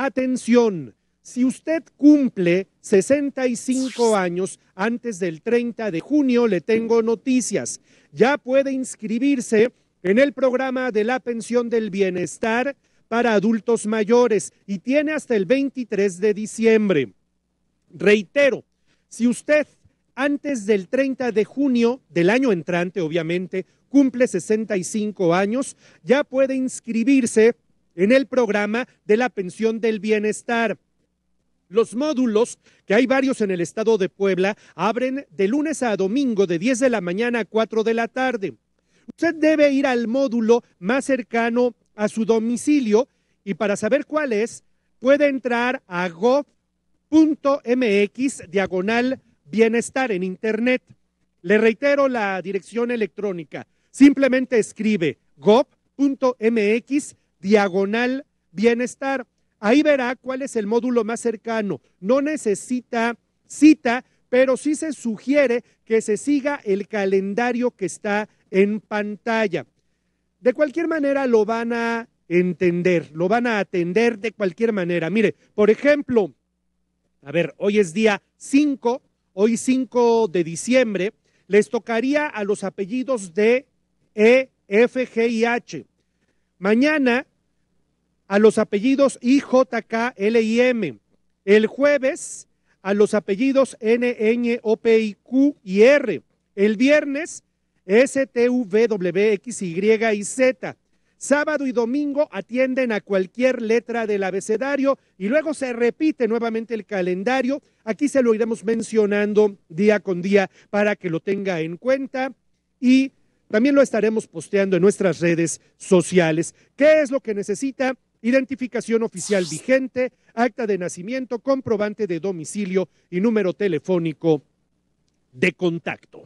Atención, si usted cumple 65 años antes del 30 de junio, le tengo noticias. Ya puede inscribirse en el programa de la pensión del bienestar para adultos mayores y tiene hasta el 23 de diciembre. Reitero, si usted antes del 30 de junio del año entrante, obviamente, cumple 65 años, ya puede inscribirse en el programa de la pensión del bienestar. Los módulos, que hay varios en el estado de Puebla, abren de lunes a domingo de 10 de la mañana a 4 de la tarde. Usted debe ir al módulo más cercano a su domicilio y para saber cuál es, puede entrar a gov.mx diagonal bienestar en Internet. Le reitero la dirección electrónica. Simplemente escribe gov.mx diagonal bienestar. Ahí verá cuál es el módulo más cercano. No necesita cita, pero sí se sugiere que se siga el calendario que está en pantalla. De cualquier manera lo van a entender, lo van a atender de cualquier manera. Mire, por ejemplo, a ver, hoy es día 5, hoy 5 de diciembre, les tocaría a los apellidos de E, F, G y H. Mañana a los apellidos IJKLIM. El jueves a los apellidos N, Q, y R. El viernes Y y Z. Sábado y domingo atienden a cualquier letra del abecedario y luego se repite nuevamente el calendario. Aquí se lo iremos mencionando día con día para que lo tenga en cuenta y también lo estaremos posteando en nuestras redes sociales. ¿Qué es lo que necesita? Identificación oficial vigente, acta de nacimiento, comprobante de domicilio y número telefónico de contacto.